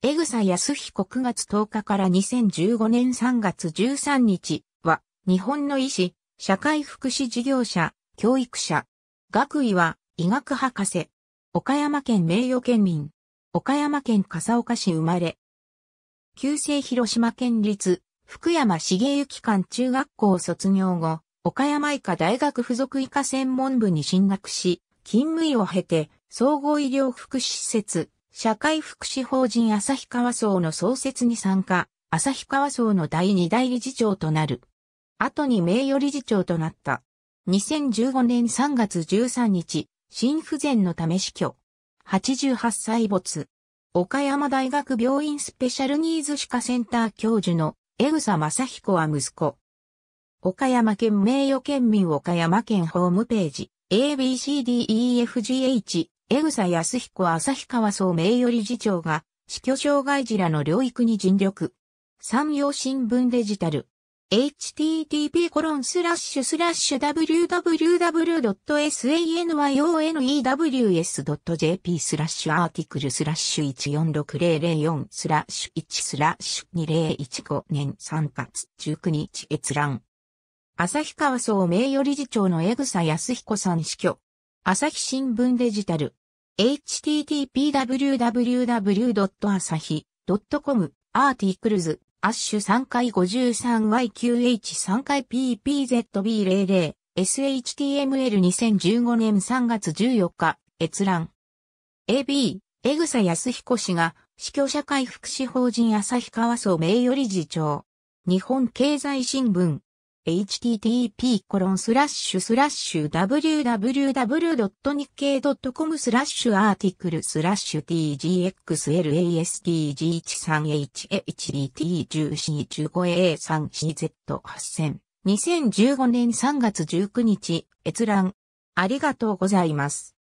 江草康彦9月10日から2015年3月13日は、日本の医師、社会福祉事業者、教育者。学位は、医学博士。岡山県名誉県民。岡山県笠岡市生まれ。旧制広島県立、福山茂之館中学校卒業後、岡山医科大学附属医科専門部に進学し、勤務医を経て、総合医療福祉施設、社会福祉法人旭川荘の創設に参加、旭川荘の第二代理事長となる。後に名誉理事長となった。2015年3月13日、心不全のため死去。88歳没。岡山大学病院スペシャルニーズ歯科センター教授の江草正彦は息子。岡山県名誉県民岡山県ホームページ ABCDEFGH 江草康彦旭川総名誉理事長が、死去障害児らの療育に尽力。産業新聞デジタル。http コロンスラッシュスラッシュ w w w s a n y o n e w s j p スラッシュアーティクルスラッシュ146004スラッシュ1スラッシュ2015年3月19日閲覧。旭川総名誉理事長の江草康彦さん死去。朝日新聞デジタル。http://www.asahi.com アーティクルズ、アッシュ3回 53YQH3 回 PPZB00、SHTML2015 年3月14日、閲覧。AB、江草康彦氏が、死去社会福祉法人朝日川荘名誉理事長。日本経済新聞。http://www.nikkei.com スラッシュアーティクルスラッシュ tgxlasdg13hhdt1415a3cz8000 2015年3月19日閲覧ありがとうございます。